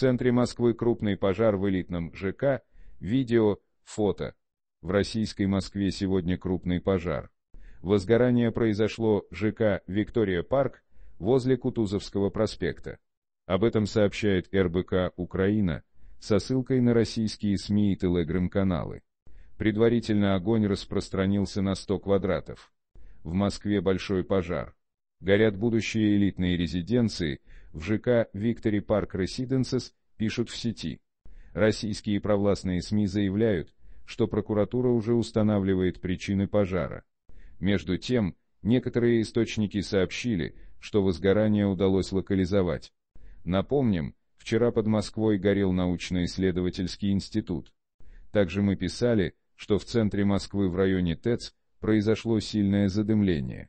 центре Москвы крупный пожар в элитном ЖК, видео, фото. В российской Москве сегодня крупный пожар. Возгорание произошло в ЖК «Виктория Парк» возле Кутузовского проспекта. Об этом сообщает РБК «Украина» со ссылкой на российские СМИ и телеграм-каналы. Предварительно огонь распространился на 100 квадратов. В Москве большой пожар. Горят будущие элитные резиденции, в ЖК «Виктори Парк Residенces пишут в сети. Российские провластные СМИ заявляют, что прокуратура уже устанавливает причины пожара. Между тем, некоторые источники сообщили, что возгорание удалось локализовать. Напомним, вчера под Москвой горел научно-исследовательский институт. Также мы писали, что в центре Москвы в районе ТЭЦ произошло сильное задымление.